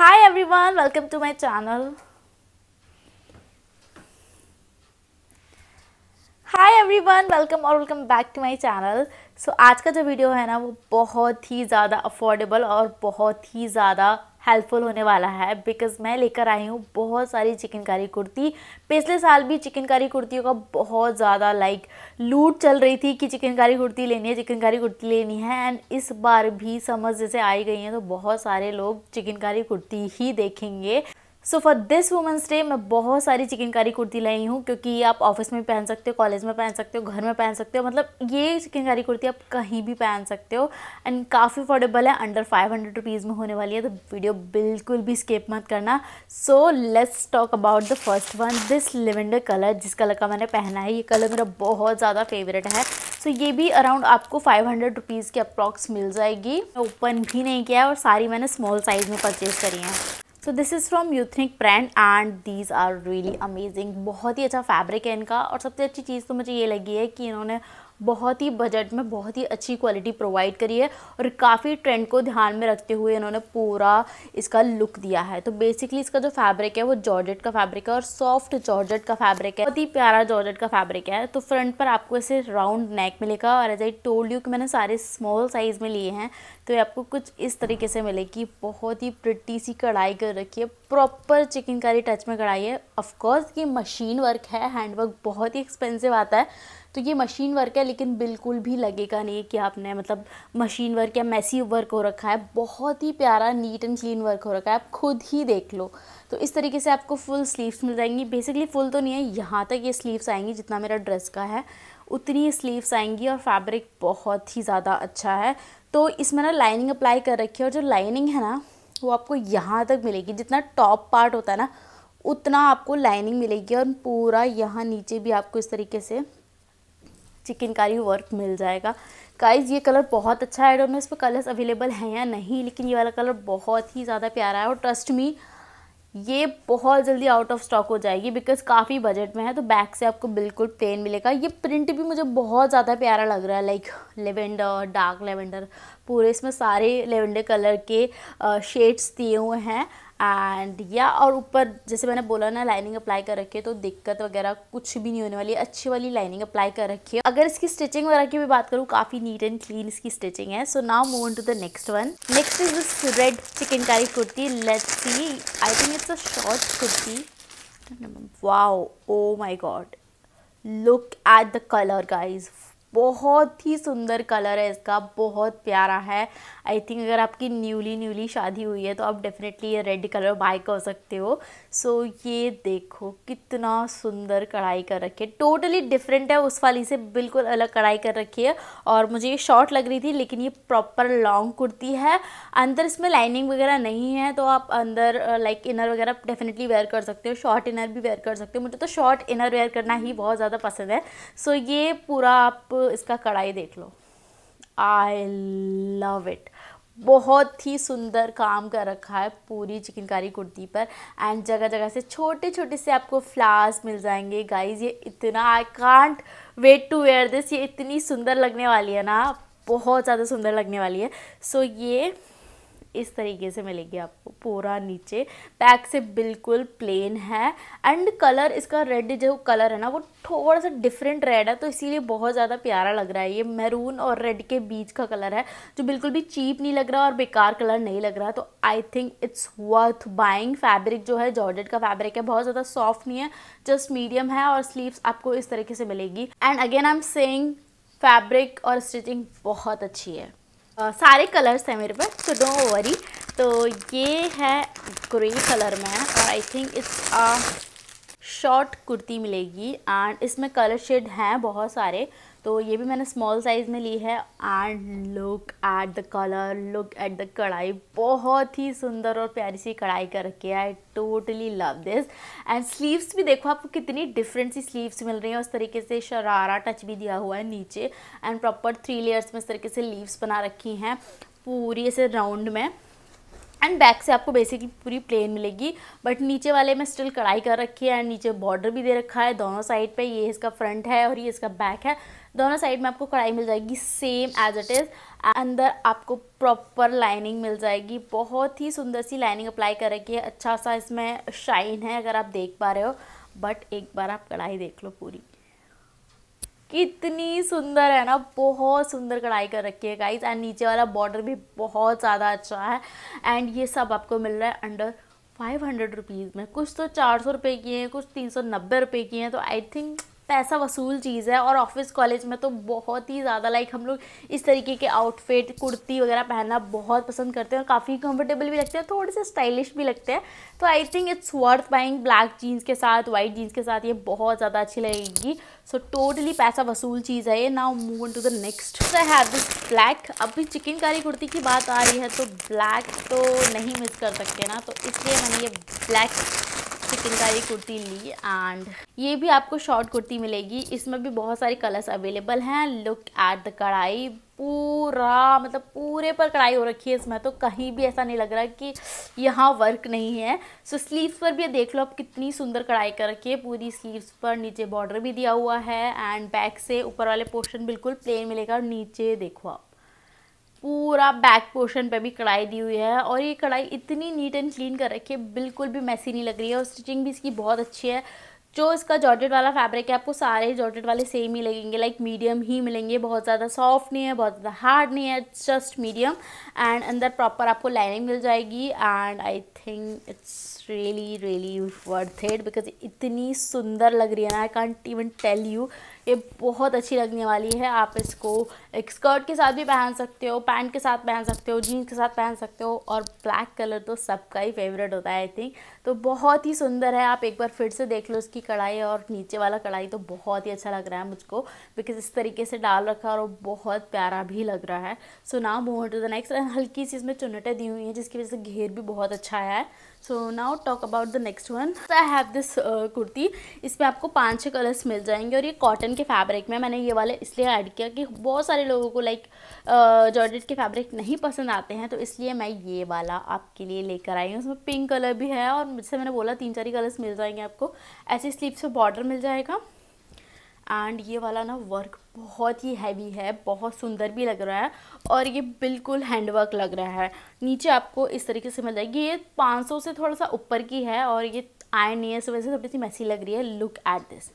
hi everyone welcome to my channel hi everyone welcome और welcome back to my channel so आज का जो video है ना वो बहुत ही ज़्यादा अफोर्डेबल और बहुत ही ज़्यादा हेल्पफुल होने वाला है बिकॉज मैं लेकर आई हूँ बहुत सारी चिकनकारी कुर्ती पिछले साल भी चिकनकारी कुर्तियों का बहुत ज़्यादा लाइक like, लूट चल रही थी कि चिकनकारी कुर्ती लेनी है चिकनकारी कुर्ती लेनी है एंड इस बार भी समझ जैसे आई गई हैं तो बहुत सारे लोग चिकनकारी कुर्ती ही देखेंगे so for this women's day मैं बहुत सारी चिकनकारी कुर्ती लाई हूँ क्योंकि ये आप ऑफिस में पहन सकते हो कॉलेज में पहन सकते हो घर में पहन सकते हो मतलब ये चिकनकारी कुर्ती आप कहीं भी पहन सकते हो एंड काफ़ी अफोर्डेबल है अंडर फाइव हंड्रेड रुपीज़ में होने वाली है तो वीडियो बिल्कुल भी स्केप मत करना so let's talk about the first one this lavender colour जिस कलर का मैंने पहना है ये कलर मेरा बहुत ज़्यादा फेवरेट है सो so, ये भी अराउंड आपको फाइव हंड्रेड रुपीज़ की अप्रॉक्स मिल जाएगी ओपन भी नहीं किया है और सारी मैंने स्मॉल साइज़ में परचेज़ करी हैं so this is from ethnic brand and these are really amazing बहुत ही अच्छा फैब्रिक है इनका और सबसे अच्छी चीज़ तो मुझे ये लगी है कि इन्होंने बहुत ही बजट में बहुत ही अच्छी क्वालिटी प्रोवाइड करी है और काफ़ी ट्रेंड को ध्यान में रखते हुए इन्होंने पूरा इसका लुक दिया है तो बेसिकली इसका जो फैब्रिक है वो जॉर्जेट का फैब्रिक है और सॉफ्ट जॉर्जेट का फैब्रिक है बहुत ही प्यारा जॉर्जेट का फैब्रिक है तो फ्रंट पर आपको इसे राउंड नेक मिलेगा और एज आई टोल्ड यू कि मैंने सारे स्मॉल साइज़ में लिए हैं तो ये आपको कुछ इस तरीके से मिलेगी बहुत ही प्रिटी सी कढ़ाई कर रखी है प्रॉपर चिकनकारी टच में कढ़ाई है ऑफकोर्स ये मशीन वर्क है हैंडवर्क बहुत ही एक्सपेंसिव आता है तो ये मशीन वर्क है लेकिन बिल्कुल भी लगेगा नहीं कि आपने मतलब मशीन वर्क या मैसी वर्क हो रखा है बहुत ही प्यारा नीट एंड क्लीन वर्क हो रखा है आप खुद ही देख लो तो इस तरीके से आपको फुल स्लीव्स मिल जाएंगी बेसिकली फुल तो नहीं है यहाँ तक ये स्लीव्स आएंगी जितना मेरा ड्रेस का है उतनी स्लीव्स आएंगी और फैब्रिक बहुत ही ज़्यादा अच्छा है तो इसमें ना लाइनिंग अप्लाई कर रखी है और जो लाइनिंग है ना वो आपको यहाँ तक मिलेगी जितना टॉप पार्ट होता है ना उतना आपको लाइनिंग मिलेगी और पूरा यहाँ नीचे भी आपको इस तरीके से चिकनकारी वर्क मिल जाएगा काइज ये कलर बहुत अच्छा है डोनो इस पर कलर्स अवेलेबल हैं या नहीं लेकिन ये वाला कलर बहुत ही ज़्यादा प्यारा है और ट्रस्ट मी ये बहुत जल्दी आउट ऑफ स्टॉक हो जाएगी बिकॉज काफ़ी बजट में है तो बैक से आपको बिल्कुल प्लेन मिलेगा ये प्रिंट भी मुझे बहुत ज़्यादा प्यारा लग रहा है लाइक लेवेंडर डार्क लेवेंडर पूरे इसमें सारे लेवेंडर कलर के शेड्स दिए हुए हैं एंड या और ऊपर जैसे मैंने बोला ना लाइनिंग अप्लाई कर रखी है तो दिक्कत वगैरह कुछ भी नहीं होने वाली अच्छी वाली लाइनिंग अप्लाई कर रखी है अगर इसकी स्टिचिंग वगैरह की भी बात करूँ काफ़ी नीट एंड क्लीन इसकी स्टिचिंग है so now move to the next one next is this red chikankari kurti let's I think it's a short kurti wow oh my God look at the colour guys बहुत ही सुंदर कलर है इसका बहुत प्यारा है आई थिंक अगर आपकी न्यूली न्यूली शादी हुई है तो आप डेफिनेटली ये रेड कलर बाय कर सकते हो सो so, ये देखो कितना सुंदर कढ़ाई कर रखी है टोटली डिफरेंट है उस वाली से बिल्कुल अलग कढ़ाई कर रखी है और मुझे ये शॉर्ट लग रही थी लेकिन ये प्रॉपर लॉन्ग कुर्ती है अंदर इसमें लाइनिंग वगैरह नहीं है तो आप अंदर लाइक इनर वगैरह डेफिनेटली वेयर कर सकते हो शॉर्ट इनर भी वेयर कर सकते हो मुझे तो शॉर्ट इनर वेयर करना ही बहुत ज़्यादा पसंद है सो so, ये पूरा आप इसका कढ़ाई देख लो आई लव इट बहुत ही सुंदर काम कर रखा है पूरी चिकनकारी कुर्ती पर एंड जगह जगह से छोटे छोटे से आपको फ्लावर्स मिल जाएंगे गाइज ये इतना I can't wait to wear this ये इतनी सुंदर लगने वाली है ना बहुत ज़्यादा सुंदर लगने वाली है सो so, ये इस तरीके से मिलेगी आपको पूरा नीचे बैक से बिल्कुल प्लेन है एंड कलर इसका रेड जो कलर है ना वो थोड़ा सा डिफरेंट रेड है तो इसीलिए बहुत ज़्यादा प्यारा लग रहा है ये मैरून और रेड के बीच का कलर है जो बिल्कुल भी चीप नहीं लग रहा और बेकार कलर नहीं लग रहा तो I think it's worth buying fabric जो है जॉर्जेट का फैब्रिक है बहुत ज़्यादा सॉफ्ट नहीं है जस्ट मीडियम है और स्लीव्स आपको इस तरीके से मिलेगी and again I am saying fabric और स्टिचिंग बहुत अच्छी है आ, सारे कलर्स हैं मेरे पास तो डोंट वरी तो ये है ग्रे कलर में और I think it's short kurti मिलेगी एंड इसमें कलर शेड हैं बहुत सारे तो ये भी मैंने स्मॉल साइज़ में ली है and look at the colour look at the कढ़ाई बहुत ही सुंदर और प्यारी सी कढ़ाई कर रखी है I totally love this and sleeves भी देखो आपको कितनी डिफरेंट सी स्लीव्स मिल रही हैं उस तरीके से शरारा टच भी दिया हुआ है नीचे एंड प्रॉपर थ्री लेयर्स में इस तरीके से लीव्स बना रखी हैं पूरी ऐसे राउंड में एंड बैक से आपको बेसिकली पूरी प्लेन मिलेगी बट नीचे वाले में स्टिल कढ़ाई कर रखी है एंड नीचे बॉर्डर भी दे रखा है दोनों साइड पे ये इसका फ्रंट है और ये इसका बैक है दोनों साइड में आपको कढ़ाई मिल जाएगी सेम एज इट इज़ अंदर आपको प्रॉपर लाइनिंग मिल जाएगी बहुत ही सुंदर सी लाइनिंग अप्लाई कर रखी है अच्छा सा इसमें शाइन है अगर आप देख पा रहे हो बट एक बार आप कढ़ाई देख लो पूरी कितनी सुंदर है ना बहुत सुंदर कढ़ाई कर रखी है गाइज एंड नीचे वाला बॉर्डर भी बहुत ज़्यादा अच्छा है एंड ये सब आपको मिल रहा है अंडर फाइव हंड्रेड रुपीज़ में कुछ तो चार सौ की हैं कुछ तीन सौ नब्बे रुपये की हैं तो आई थिंक पैसा वसूल चीज़ है और ऑफिस कॉलेज में तो बहुत ही ज़्यादा लाइक हम लोग इस तरीके के आउटफिट कुर्ती वगैरह पहनना बहुत पसंद करते हैं और काफ़ी कंफर्टेबल भी लगते हैं थोड़े से स्टाइलिश भी लगते हैं तो I think it's worth buying black jeans के साथ वाइट जीन्स के साथ ये बहुत ज़्यादा अच्छी लगेगी सो टोटली पैसा वसूल चीज़ है ये now move to the next I have this black अभी चिकनकारी कुर्ती की बात आ रही है तो ब्लैक तो नहीं मिस कर सकते ना तो इसलिए मैंने ये ब्लैक ये कुर्ती ली एंड ये भी आपको शॉर्ट कुर्ती मिलेगी इसमें भी बहुत सारे कलर्स अवेलेबल हैं लुक एट द कढ़ाई पूरा मतलब पूरे पर कढ़ाई हो रखी है इसमें तो कहीं भी ऐसा नहीं लग रहा कि यहाँ वर्क नहीं है सो so, स्लीव्स पर भी देख लो आप कितनी सुंदर कढ़ाई कर रखी है पूरी स्लीव्स पर नीचे बॉर्डर भी दिया हुआ है एंड बैक से ऊपर वाले पोर्शन बिल्कुल प्लेन मिलेगा और नीचे देखो आप पूरा बैक पोर्शन पे भी कढ़ाई दी हुई है और ये कढ़ाई इतनी नीट एंड क्लीन कर रखी है बिल्कुल भी मैसी नहीं लग रही है और स्टिचिंग भी इसकी बहुत अच्छी है जो इसका जॉर्जेट वाला फैब्रिक है आपको सारे जॉर्जेट वाले सेम ही लगेंगे लाइक मीडियम ही मिलेंगे बहुत ज़्यादा सॉफ्ट नहीं है बहुत ज़्यादा हार्ड नहीं है जस्ट मीडियम एंड अंदर प्रॉपर आपको लाइनिंग मिल जाएगी and I think it's really really worth it because इतनी सुंदर लग रही है ना I can't even tell you ये बहुत अच्छी लगने वाली है आप इसको एक स्कर्ट के साथ भी पहन सकते हो पैंट के साथ पहन सकते हो जीन्स के साथ पहन सकते हो और ब्लैक कलर तो सबका ही फेवरेट होता है आई थिंक तो बहुत ही सुंदर है आप एक बार फिर से देख लो इसकी की कढ़ाई और नीचे वाला कढ़ाई तो बहुत ही अच्छा लग रहा है मुझको बिकॉज इस तरीके से डाल रखा और बहुत प्यारा भी लग रहा है so now move to the next and हल्की सी इसमें चुनटें दी हुई हैं जिसकी वजह से घेर भी बहुत अच्छा आया है so now talk about the next one I have this kurti इसमें आपको पाँच छः कलर्स मिल जाएंगे और ये कॉटन के फैब्रिक में मैंने ये वाले इसलिए ऐड किया कि बहुत सारे लोगों को लाइक जॉर्जेट के फैब्रिक नहीं पसंद आते हैं तो इसलिए मैं ये वाला आपके लिए लेकर आई हूँ उसमें पिंक कलर भी है और मुझसे मैंने बोला तीन चार ही कलर्स मिल जाएंगे आपको ऐसे ऐसे स्लीव से बॉर्डर मिल जाएगा एंड ये वाला ना वर्क बहुत ही हैवी है बहुत सुंदर भी लग रहा है और ये बिल्कुल हैंडवर्क लग रहा है नीचे आपको इस तरीके से मिल जाएगी ये 500 से थोड़ा सा ऊपर की है और ये आयन नहीं है इस वजह से थोड़ी सी मैसी लग रही है लुक एट दिस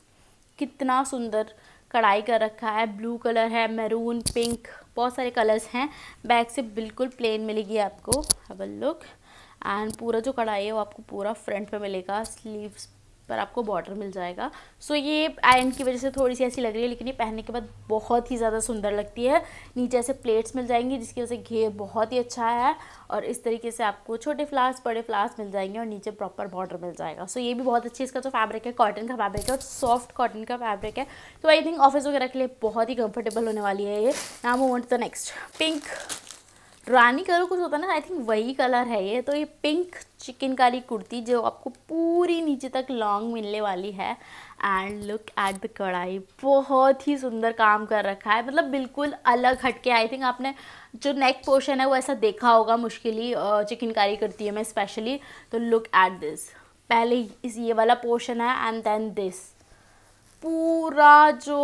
कितना सुंदर कढ़ाई कर रखा है ब्लू कलर है मैरून पिंक बहुत सारे कलर्स हैं बैक से बिल्कुल प्लेन मिलेगी आपको हेवल लुक एंड पूरा जो कढ़ाई है वो आपको पूरा फ्रंट पे मिलेगा स्लीव्स पर आपको बॉर्डर मिल जाएगा सो so, ये आयन की वजह से थोड़ी सी ऐसी लग रही है लेकिन ये पहनने के बाद बहुत ही ज़्यादा सुंदर लगती है नीचे ऐसे प्लेट्स मिल जाएंगी जिसकी वजह से घेर बहुत ही अच्छा है और इस तरीके से आपको छोटे फ्लावर्स बड़े फ्लावर्स मिल जाएंगे और नीचे प्रॉपर बॉर्डर मिल जाएगा सो so, ये भी बहुत अच्छी इसका जो फैब्रिक है कॉटन का फैब्रिक है और सॉफ्ट कॉटन का फैब्रिक है तो आई थिंक ऑफिस वगैरह के लिए बहुत ही कम्फर्टेबल होने वाली है ये नाम वो वॉन्ट द नेक्स्ट पिंक रानी कलर कुछ होता है ना आई थिंक वही कलर है ये तो ये पिंक चिकनकारी कुर्ती जो आपको पूरी नीचे तक लॉन्ग मिलने वाली है एंड लुक एट द कढ़ाई बहुत ही सुंदर काम कर रखा है मतलब बिल्कुल अलग हटके आई थिंक आपने जो नेक पोर्शन है वो ऐसा देखा होगा मुश्किल ही चिकनकारी करती है मैं स्पेशली तो लुक एट दिस पहले इस ये वाला पोर्शन है एंड देन दिस पूरा जो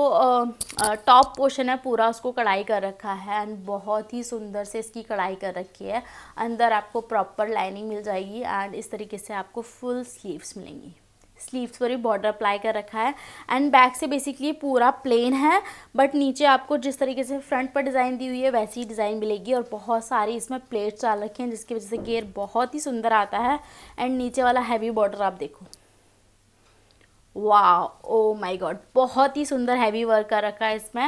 टॉप पोर्शन है पूरा उसको कढ़ाई कर रखा है एंड बहुत ही सुंदर से इसकी कढ़ाई कर रखी है अंदर आपको प्रॉपर लाइनिंग मिल जाएगी एंड इस तरीके से आपको फुल स्लीव्स मिलेंगी स्लीव्स पर भी बॉर्डर अप्लाई कर रखा है एंड बैक से बेसिकली पूरा प्लेन है बट नीचे आपको जिस तरीके से फ्रंट पर डिज़ाइन दी हुई है वैसी ही डिज़ाइन मिलेगी और बहुत सारी इसमें प्लेट्स डाल रखी हैं जिसकी वजह से गेयर बहुत ही सुंदर आता है एंड नीचे वाला हैवी बॉर्डर आप देखो वाह ओ माय गॉड बहुत ही सुंदर हैवी वर्क का रखा है इसमें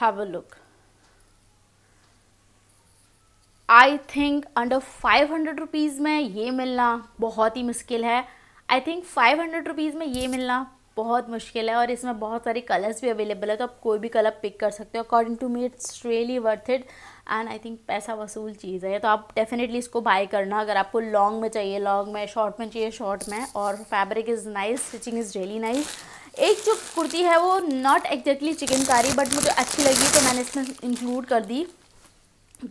have a look I think under five hundred rupees में ये मिलना बहुत ही मुश्किल है I think five hundred rupees में ये मिलना बहुत मुश्किल है और इसमें बहुत सारे कलर्स भी अवेलेबल है तो आप कोई भी कलर पिक कर सकते हो according to me it's really worth it and I think पैसा वसूल चीज़ है तो आप डेफिनेटली इसको बाय करना अगर आपको लॉन्ग में चाहिए लॉन्ग में शॉर्ट में चाहिए शॉर्ट में और fabric is nice stitching is really nice एक जो कुर्ती है वो नॉट एग्जैक्टली चिकनकारी बट मुझे अच्छी लगी तो मैंने इसमें इंक्लूड कर दी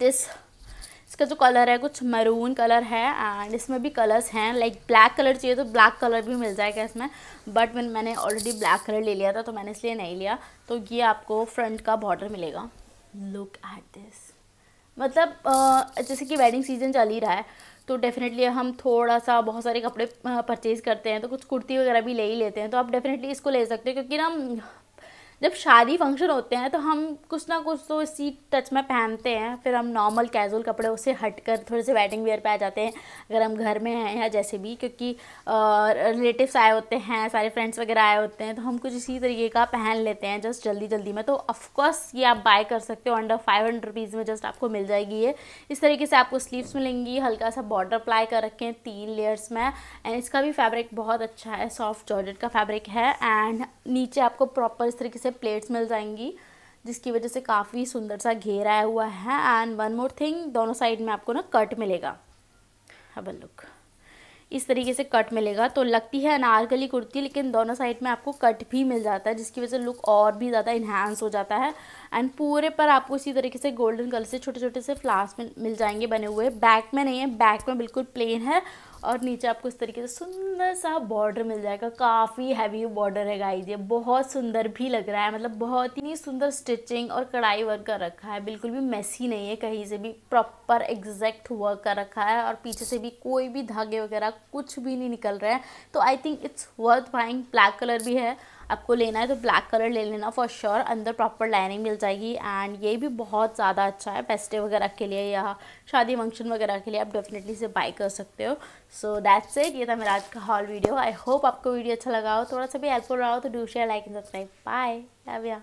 दिस इसका जो कलर है कुछ मरून कलर है एंड इसमें भी कलर्स हैं लाइक ब्लैक कलर चाहिए तो ब्लैक कलर भी मिल जाएगा इसमें बट मैंने ऑलरेडी ब्लैक कलर ले लिया था तो मैंने इसलिए नहीं लिया तो ये आपको फ्रंट का बॉर्डर मिलेगा लुक एट दिस मतलब जैसे कि वेडिंग सीज़न चल ही रहा है तो डेफ़िनेटली हम थोड़ा सा बहुत सारे कपड़े परचेज़ करते हैं तो कुछ कुर्ती वगैरह भी ले ही लेते हैं तो आप डेफ़िनेटली इसको ले सकते हो क्योंकि ना जब शादी फंक्शन होते हैं तो हम कुछ ना कुछ तो इसी टच में पहनते हैं फिर हम नॉर्मल कैजुअल कपड़े उससे हट कर थोड़े से वेडिंग वेयर पे आ जाते हैं अगर हम घर में हैं या जैसे भी क्योंकि रिलेटिव्स आए होते हैं सारे फ्रेंड्स वगैरह आए होते हैं तो हम कुछ इसी तरीके का पहन लेते हैं जस्ट जल्दी जल्दी में तो ऑफकोर्स ये आप बाय कर सकते हो अंडर फाइव हंड्रेड रुपीज़ में जस्ट आपको मिल जाएगी ये इस तरीके से आपको स्लीव्स मिलेंगी हल्का सा बॉर्डर अप्लाई कर रखे हैं तीन लेयर्स में एंड इसका भी फैब्रिक बहुत अच्छा है सॉफ्ट जॉर्जेट का फैब्रिक है एंड नीचे आपको प्रॉपर इस तरीके से से प्लेट्स मिल जाएंगी जिसकी वजह से काफ़ी सुंदर सा घेर आया हुआ है एंड वन मोर थिंग दोनों साइड में आपको ना कट मिलेगा हब लुक इस तरीके से कट मिलेगा तो लगती है अनारकली कुर्ती लेकिन दोनों साइड में आपको कट भी मिल जाता है जिसकी वजह से लुक और भी ज़्यादा इन्हांस हो जाता है एंड पूरे पर आपको इसी तरीके से गोल्डन कलर से छोटे छोटे से फ्लावर्स मिल जाएंगे बने हुए बैक में नहीं है बैक में बिल्कुल प्लेन है और नीचे आपको इस तरीके से सुंदर सा बॉर्डर मिल जाएगा काफ़ी हैवी बॉर्डर है गाइज ये बहुत सुंदर भी लग रहा है मतलब बहुत ही सुंदर स्टिचिंग और कढ़ाई वर्क कर रखा है बिल्कुल भी मैसी नहीं है कहीं से भी प्रॉपर एग्जैक्ट वर्क कर रखा है और पीछे से भी कोई भी धागे वगैरह कुछ भी नहीं निकल रहा है तो I think it's worth buying black colour भी है आपको लेना है तो ब्लैक कलर ले लेना फॉर श्योर sure, अंदर प्रॉपर लाइनिंग मिल जाएगी एंड ये भी बहुत ज़्यादा अच्छा है फेस्टिव वगैरह के लिए या शादी फंक्शन वगैरह के लिए आप डेफिनेटली इसे बाई कर सकते हो सो दैट्स इट ये था मेरा आज का हॉल वीडियो आई होप आपको वीडियो अच्छा लगा हो थोड़ा सा भी हेल्पफुल रहा हो तो do share like and subscribe bye